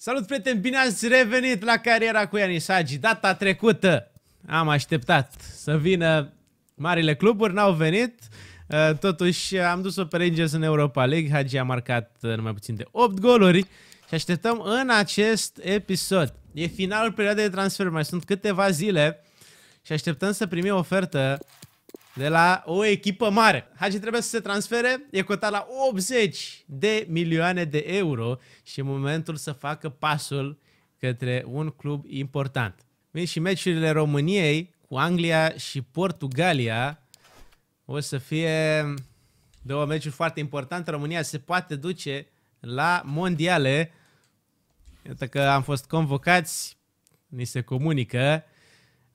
Salut, prieteni! Bine ați revenit la Cariera cu Ianisagi. Data trecută am așteptat să vină marile cluburi, n-au venit. Uh, totuși am dus-o pe Rangers în Europa League. Hagi a marcat uh, numai puțin de 8 goluri și așteptăm în acest episod. E finalul perioadei de transfer, mai sunt câteva zile și așteptăm să primim ofertă de la o echipă mare. Hagi trebuie să se transfere, e cotat la 80 de milioane de euro și e momentul să facă pasul către un club important. Vin și meciurile României cu Anglia și Portugalia. O să fie două meciuri foarte importante. România se poate duce la mondiale. Iată că am fost convocați, ni se comunică.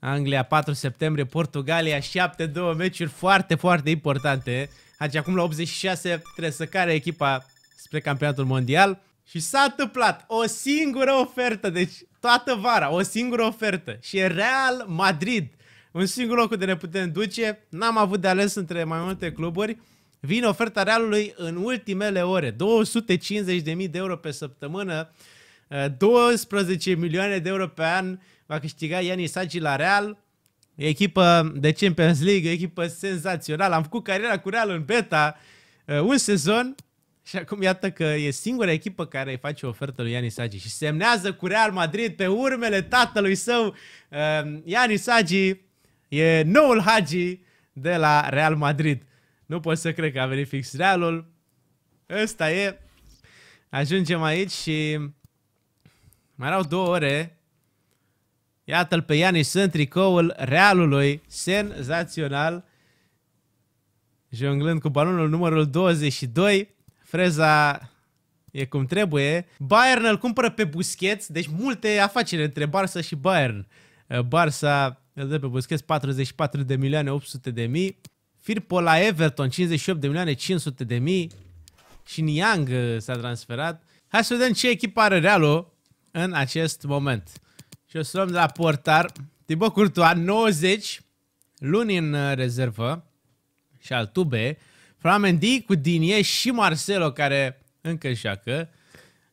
Anglia 4 septembrie, Portugalia 7 două meciuri foarte, foarte importante. Deci acum la 86 trebuie să care echipa spre campionatul mondial. Și s-a întâmplat o singură ofertă, deci toată vara, o singură ofertă. Și e Real Madrid, un singur loc unde ne putem duce. N-am avut de ales între mai multe cluburi. Vine oferta Realului în ultimele ore, 250.000 de euro pe săptămână, 12 milioane de euro pe an va câștiga Iani Sagi la Real, echipă de Champions League, echipă senzațională. Am făcut cariera cu Real în beta uh, un sezon și acum iată că e singura echipă care îi face ofertă lui Iani Sagi și semnează cu Real Madrid pe urmele tatălui său. Iani uh, Sagi e noul Hagi de la Real Madrid. Nu pot să cred că a venit fix Realul. Ăsta e. Ajungem aici și mai erau două ore Iată-l pe Ianis în tricoul Realului, senzațional, jonglând cu balonul numărul 22. Freza e cum trebuie. Bayern îl cumpără pe Busquets, deci multe afaceri între Barça și Bayern. Uh, Barça îl dă pe Busquets 44 de milioane 800 de mii. Firpo la Everton 58 de milioane 500 de mii. Și Niang s-a transferat. Hai să vedem ce echipă are Realul în acest moment. Și o să luăm de la portar. Tibo Curtoa, 90. Luni în uh, rezervă. Și al tube. Flamendi cu Dinie și Marcelo, care încă șacă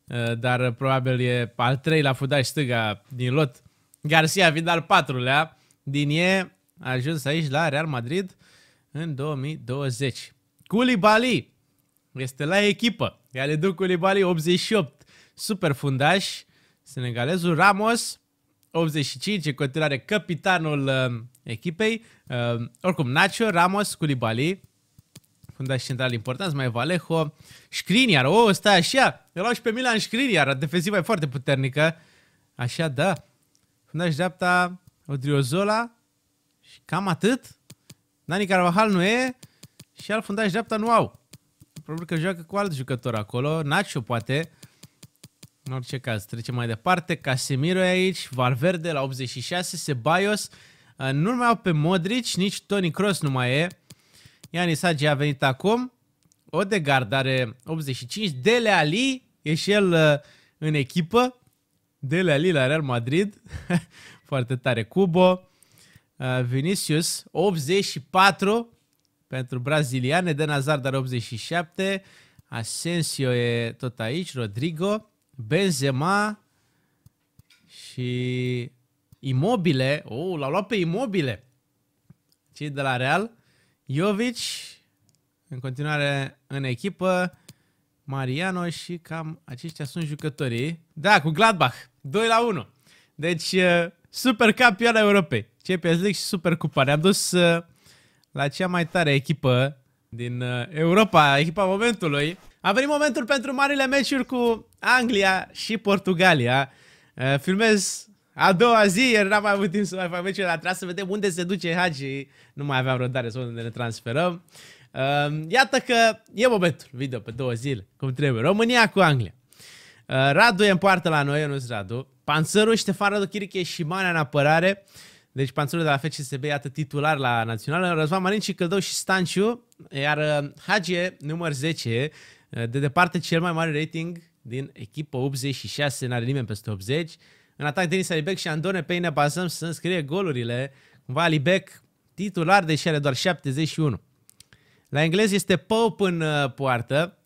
uh, Dar uh, probabil e al treilea fundaș stânga din lot. Garcia Vidal al patrulea. Dinie a ajuns aici la Real Madrid în 2020. Culibali este la echipă. Ia le duc Culibali 88. Super fundaș. Senegalezul Ramos 85, în continuare capitanul uh, echipei. Uh, oricum, Nacho, Ramos, Culibali, Fundaș central important. mai Valejo, Scriniar, o, oh, stai așa, îl luau și pe Milan Scriniar, defensiva e foarte puternică. Așa, da. Fundaș dreapta, Odriozola și cam atât. Nani Carvajal nu e și al fundaș dreapta nu au. Probabil că joacă cu alt jucător acolo, Nacho poate. În orice caz, trecem mai departe. Casemiro e aici, Valverde la 86, Sebaios. Nu mai au pe Modric, nici Toni Kroos nu mai e. Iani Sagi a venit acum. Odegaard are 85, Dele Ali e și el uh, în echipă. Dele Ali la Real Madrid. Foarte tare. Cubo. Uh, Vinicius 84 pentru braziliane. De Nazar dar 87. Asensio e tot aici. Rodrigo. Benzema și Imobile. Oh, l-au luat pe Imobile. Cei de la Real. Jovic, în continuare în echipă. Mariano și cam aceștia sunt jucătorii. Da, cu Gladbach. 2 la 1. Deci, uh, super campioana Europei. Champions League și Super Cupa. Ne-am dus uh, la cea mai tare echipă din uh, Europa, echipa momentului. A venit momentul pentru marile meciuri cu Anglia și Portugalia. Uh, filmez a doua zi, iar n-am mai avut timp să mai fac meciul, la trebuia să vedem unde se duce Hagi. Nu mai aveam răbdare să unde ne transferăm. Uh, iată că e momentul video pe două zile, cum trebuie. România cu Anglia. Uh, Radu e în poartă la noi, nu Radu. Panțărul, Ștefan Radu Chiriche și Manea în apărare. Deci Panțărul de la FCSB, iată titular la Națională. Răzvan Marin și Căldău și Stanciu. Iar Hagi, număr 10, de departe cel mai mare rating din echipă 86, n-are nimeni peste 80. În atac Denis Alibec și Andone pe ne bazăm să înscrie golurile. Cumva Alibec titular, deși are doar 71. La englez este Pope în uh, poartă,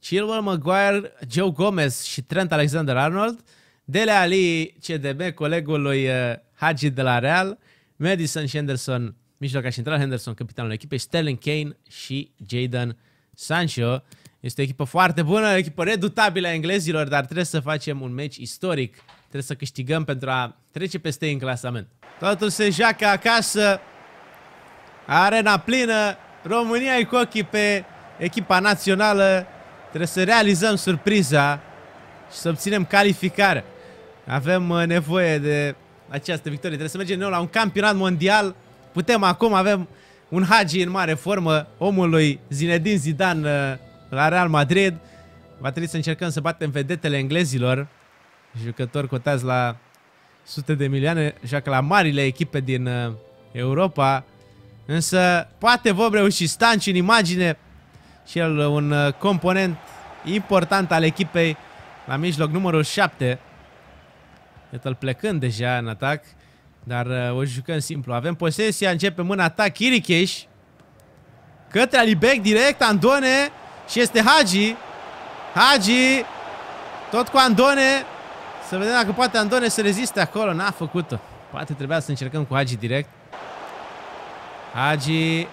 Chilwell, Maguire, Joe Gomez și Trent Alexander-Arnold, Dele Ali, CDB, colegul lui uh, Hagi de la Real, Madison și Henderson, mijlocaș central, Henderson, capitanul echipei, Sterling Kane și Jadon Sancho. Este o echipă foarte bună, o echipă redutabilă a englezilor, dar trebuie să facem un meci istoric. Trebuie să câștigăm pentru a trece peste ei în clasament. Totul se joacă acasă. Arena plină. România e cu ochii pe echipa națională. Trebuie să realizăm surpriza și să obținem calificare. Avem uh, nevoie de această victorie. Trebuie să mergem noi la un campionat mondial. Putem acum, avem un Hagi în mare formă, omul lui Zinedine Zidane uh, la Real Madrid. Va trebui să încercăm să batem vedetele englezilor, jucători cotați la sute de milioane, joacă la marile echipe din uh, Europa. Însă poate vom reuși Stanci în imagine și el uh, un uh, component important al echipei la mijloc numărul 7. Iată-l plecând deja în atac, dar o jucăm simplu. Avem posesia, începem în atac Kirikeș către Alibek direct, Andone și este Hagi. Hagi. Tot cu Andone. Să vedem dacă poate Andone să reziste acolo. N-a făcut-o. Poate trebuia să încercăm cu Hagi direct. Hagi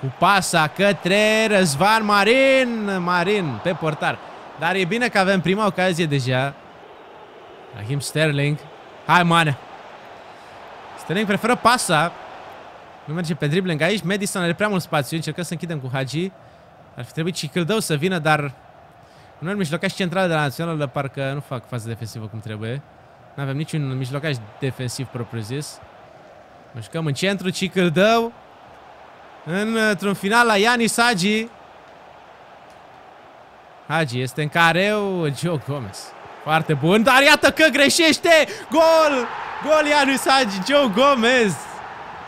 cu pasa către Răzvan Marin. Marin pe portar. Dar e bine că avem prima ocazie deja. Rahim Sterling. Hai, Mane. Sterling preferă pasa. Nu merge pe dribbling aici. Madison are prea mult spațiu. Încercăm să închidem cu Hagi. Ar fi trebuit și Childău să vină, dar un mijlocaș central de la Națională parcă nu fac față defensivă cum trebuie. Nu avem niciun mijlocaș defensiv propriu-zis. Mă în centru, Cicâldău. Într-un final la Ianis Sagi. Hagi este în careu Joe Gomez. Foarte bun, dar iată că greșește! Gol! Gol Ianis Sagi. Joe Gomez!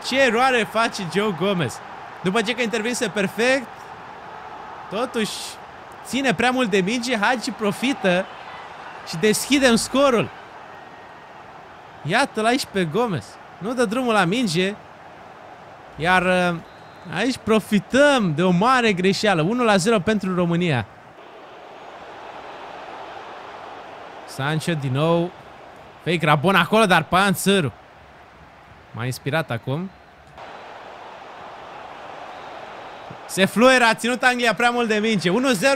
Ce eroare face Joe Gomez! După ce că intervinse perfect, Totuși, ține prea mult de minge, Hagi profită și deschidem scorul. Iată-l aici pe Gomez. Nu dă drumul la minge. Iar uh, aici profităm de o mare greșeală. 1 la 0 pentru România. Sancho din nou. Fake Rabon acolo, dar Panțăru. M-a inspirat acum. Se fluera, a ținut Anglia prea mult de minge. 1-0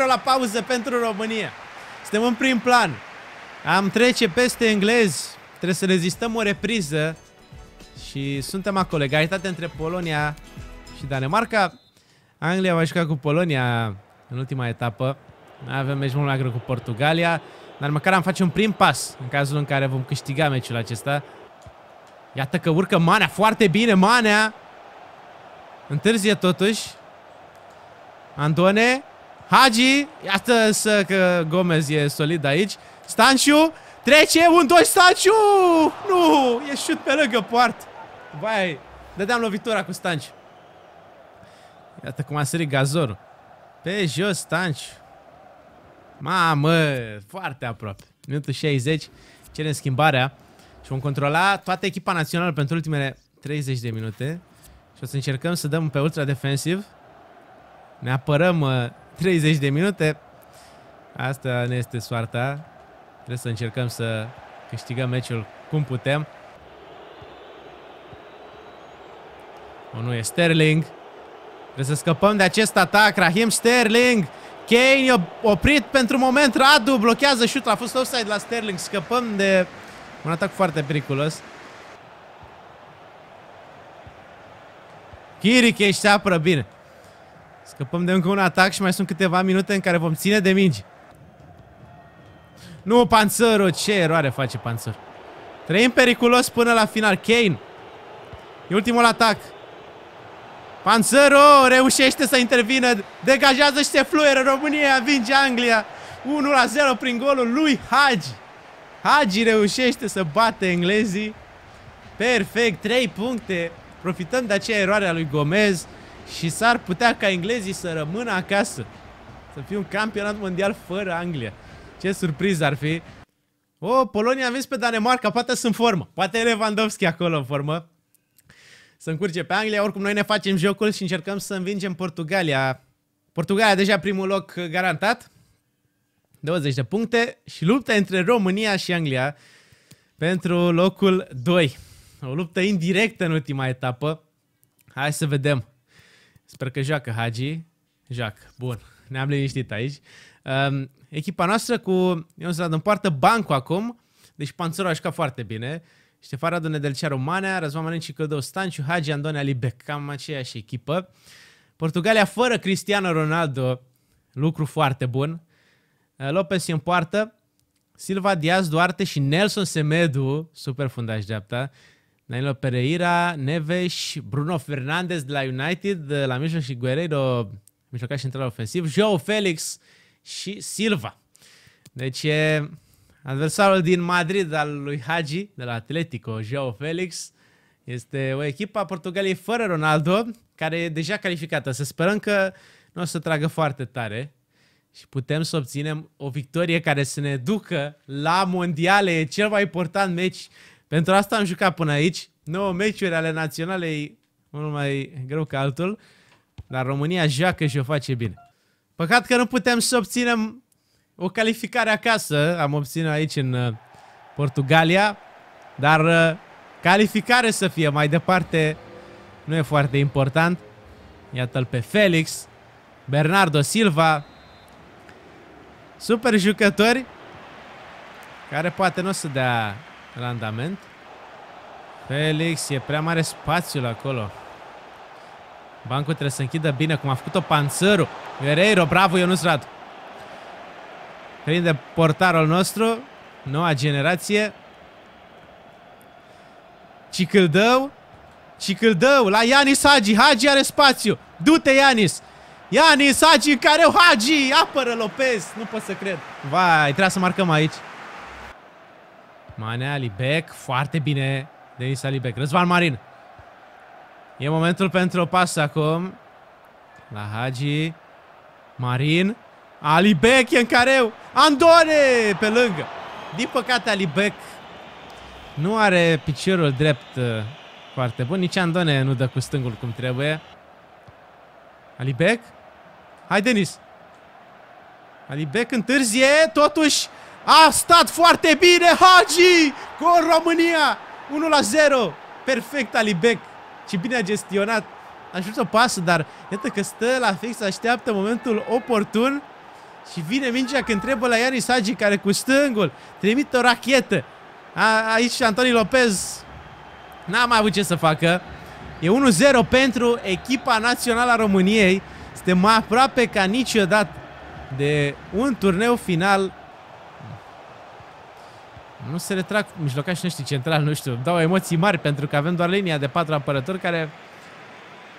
la pauză pentru România. Suntem în prim plan. Am trece peste englezi. Trebuie să rezistăm o repriză. Și suntem acolo. Egalitate între Polonia și Danemarca. Anglia va juca cu Polonia în ultima etapă. Mai avem meci mult mai greu cu Portugalia. Dar măcar am face un prim pas în cazul în care vom câștiga meciul acesta. Iată că urcă Manea foarte bine. Manea întârzie totuși. Antone, Hagi, iată să că Gomez e solid aici. Stanciu, trece, un doi Stanciu! Nu, e șut pe lângă poart. Vai, dădeam lovitura cu Stanciu. Iată cum a sărit gazorul. Pe jos, Stanciu. Mamă, foarte aproape. Minutul 60, cerem schimbarea și vom controla toată echipa națională pentru ultimele 30 de minute. Și o să încercăm să dăm pe ultra defensiv. Ne apărăm 30 uh, de minute. Asta ne este soarta. Trebuie să încercăm să câștigăm meciul cum putem. O nu e Sterling. Trebuie să scăpăm de acest atac. Raheem Sterling. Kane oprit pentru moment. Radu blochează șutul. A fost offside la Sterling. Scăpăm de un atac foarte periculos. Chiricheș se apără bine. Scăpăm de încă un atac și mai sunt câteva minute în care vom ține de mingi. Nu, Panțăru, ce eroare face Panțăru. Trăim periculos până la final. Kane. E ultimul atac. Panțăru reușește să intervină. Degajează și se fluieră. România vinge Anglia. 1 0 prin golul lui Hagi. Hagi reușește să bate englezii. Perfect, 3 puncte. Profităm de aceea eroare a lui Gomez. Și s-ar putea ca englezii să rămână acasă. Să fie un campionat mondial fără Anglia. Ce surpriză ar fi. O, oh, Polonia a vins pe Danemarca, poate sunt formă. Poate Lewandowski acolo în formă. Să încurce pe Anglia, oricum noi ne facem jocul și încercăm să învingem Portugalia. Portugalia deja primul loc garantat. 20 de puncte și lupta între România și Anglia pentru locul 2. O luptă indirectă în ultima etapă. Hai să vedem. Sper că joacă Hagi. Joacă. Bun. Ne-am liniștit aici. Um, echipa noastră cu Ion Zlad în poartă, acum. Deci Panțăru a jucat foarte bine. Ștefan Radu, Nedelcearu, Manea, Răzvan Mănânci, Căldău, Stanciu, Hagi, Andone, Alibec. Cam aceeași echipă. Portugalia fără Cristiano Ronaldo, lucru foarte bun. Uh, Lopez e în poartă. Silva Diaz, Duarte și Nelson Semedu, super fundaș dreapta. Danilo Pereira, Neves, Bruno Fernandes de la United, de la mijloc și Guerreiro, mijlocaș central ofensiv, Joao Felix și Silva. Deci e adversarul din Madrid al lui Hagi, de la Atletico, Joao Felix, este o echipă a Portugaliei fără Ronaldo, care e deja calificată. Să sperăm că nu o să tragă foarte tare și putem să obținem o victorie care să ne ducă la mondiale. E cel mai important meci pentru asta am jucat până aici. 9 meciuri ale naționalei, unul mai greu ca altul. Dar România joacă și o face bine. Păcat că nu putem să obținem o calificare acasă. Am obținut aici în uh, Portugalia. Dar uh, calificare să fie mai departe nu e foarte important. Iată-l pe Felix, Bernardo Silva. Super jucători care poate nu o să dea randament. Felix, e prea mare spațiul acolo. Bancul trebuie să închidă bine, cum a făcut-o Panțăru. Guerreiro, bravo, Ionuț Radu. Prinde portarul nostru, noua generație. Cicâldău. Cicâldău, la Ianis Hagi. Hagi are spațiu. Du-te, Ianis. Ianis Hagi, care Hagi. Apără Lopez. Nu pot să cred. Vai, trebuie să marcăm aici. Manea, Libec, foarte bine Denis Libec. Răzvan Marin. E momentul pentru o pasă acum. La Hagi. Marin. Alibec e în careu. Andone pe lângă. Din păcate Alibec nu are piciorul drept uh, foarte bun. Nici Andone nu dă cu stângul cum trebuie. Alibec. Hai Denis. Alibec întârzie. Totuși a stat foarte bine Hagi! Gol România! 1 la 0. Perfect Alibec. Și bine a gestionat. Aș ajuns o pasă, dar iată că stă la fix, așteaptă momentul oportun. Și vine mingea când trebuie la Ianis Hagi, care cu stângul trimite o rachetă. A, aici Antoni Lopez n-a mai avut ce să facă. E 1-0 pentru echipa națională a României. Suntem mai aproape ca niciodată de un turneu final nu se retrag mijlocașii noștri central, nu știu. dau emoții mari pentru că avem doar linia de patru apărători care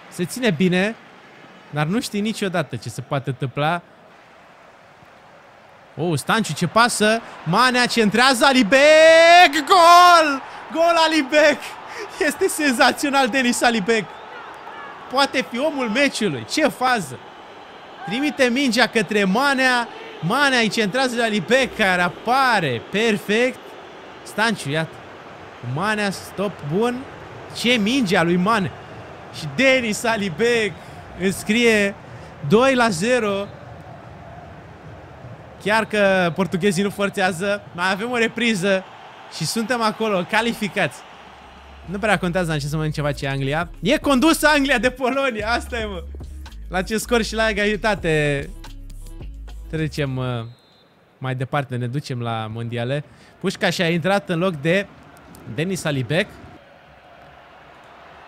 se ține bine, dar nu știi niciodată ce se poate întâmpla. O, Oh, Stanciu ce pasă! Manea centrează Alibec! Gol! Gol Alibec! Este senzațional Denis Alibec! Poate fi omul meciului. Ce fază! Trimite mingea către Manea. Manea îi centrează Alibec care apare perfect. Stanciu, iată. Manea, stop bun. Ce mingea lui Mane. Și Denis Alibec înscrie 2 la 0. Chiar că portughezii nu forțează, mai avem o repriză și suntem acolo, calificați. Nu prea contează în ce să mănânc ceva ce Anglia. E condusă Anglia de Polonia, asta e mă. La ce scor și la egalitate trecem mai departe, ne ducem la mondiale. Pușca și-a intrat în loc de Denis Alibek.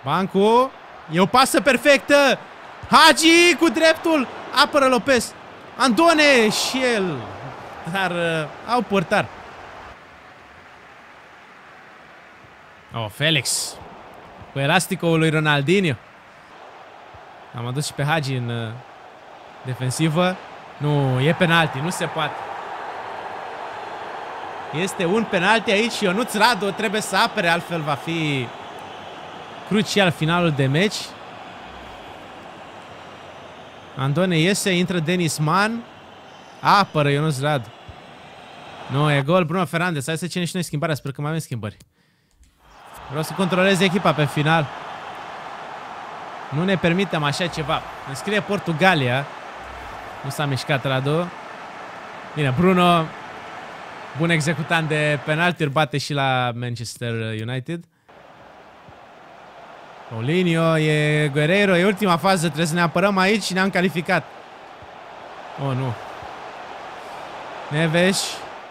Bancu. E o pasă perfectă. Hagi cu dreptul. Apără Lopez. Andone și el. Dar uh, au portar. Oh, Felix. Cu elasticul lui Ronaldinho. Am adus și pe Hagi în uh, defensivă. Nu, e penalti, nu se poate. Este un penalti aici și Ionuț Radu trebuie să apere, altfel va fi crucial finalul de meci. Andone iese, intră Denis Man, apără Ionuț Radu. Nu, e gol Bruno Fernandez. Hai să cine și noi schimbarea, sper că mai avem schimbări. Vreau să controlez echipa pe final. Nu ne permitem așa ceva. Înscrie Portugalia. Nu s-a mișcat Radu. Bine, Bruno Bun executant de penalti, îl bate și la Manchester United. Paulinho, e Guerreiro, e ultima fază, trebuie să ne apărăm aici și ne-am calificat. Oh, nu. Neves.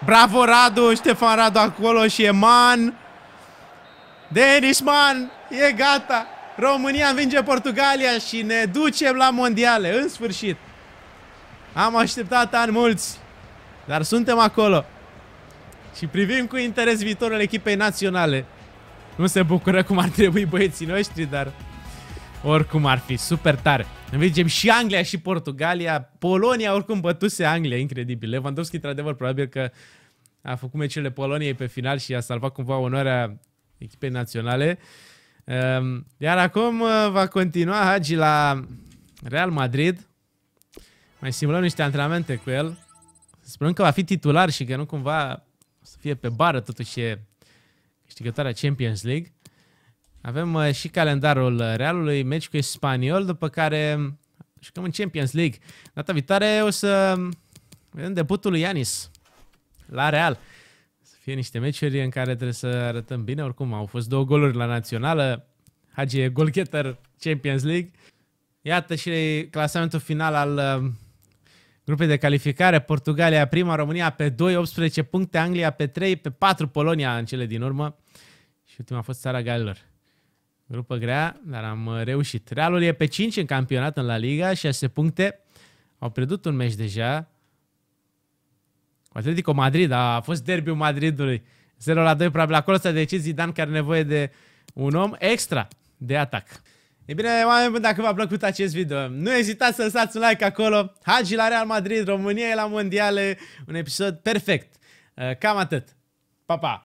Bravo, Radu, Ștefan Radu acolo și Man, Denis Man, e gata. România învinge Portugalia și ne ducem la mondiale, în sfârșit. Am așteptat ani mulți, dar suntem acolo. Și privim cu interes viitorul echipei naționale. Nu se bucură cum ar trebui băieții noștri, dar oricum ar fi, super tare. Învingem și Anglia și Portugalia. Polonia oricum bătuse Anglia, incredibil. Lewandowski, într-adevăr, probabil că a făcut meciurile Poloniei pe final și a salvat cumva onoarea echipei naționale. Ehm, iar acum uh, va continua Hagi la Real Madrid. Mai simulăm niște antrenamente cu el. Sperăm că va fi titular și că nu cumva să fie pe bară, totuși e câștigătoarea Champions League. Avem uh, și calendarul uh, Realului, meci cu Spaniol, după care um, jucăm în Champions League. Data viitoare o să um, vedem debutul lui Ianis la Real. Să fie niște meciuri în care trebuie să arătăm bine. Oricum, au fost două goluri la națională. Hagi e Champions League. Iată și clasamentul final al um, Grupe de calificare, Portugalia prima, România pe 2, 18 puncte, Anglia pe 3, pe 4 Polonia în cele din urmă și ultima a fost țara Galilor. Grupă grea, dar am uh, reușit. Realul e pe 5 în campionat în La Liga, 6 puncte. Au pierdut un meci deja. Cu Atletico Madrid, a fost derbiul Madridului. 0 la 2, probabil acolo s-a decis Zidane care are nevoie de un om extra de atac. E bine, oameni buni, dacă v-a plăcut acest video, nu ezitați să lăsați un like acolo. Hagi la Real Madrid, România e la Mondiale, un episod perfect. Uh, cam atât. Pa, pa!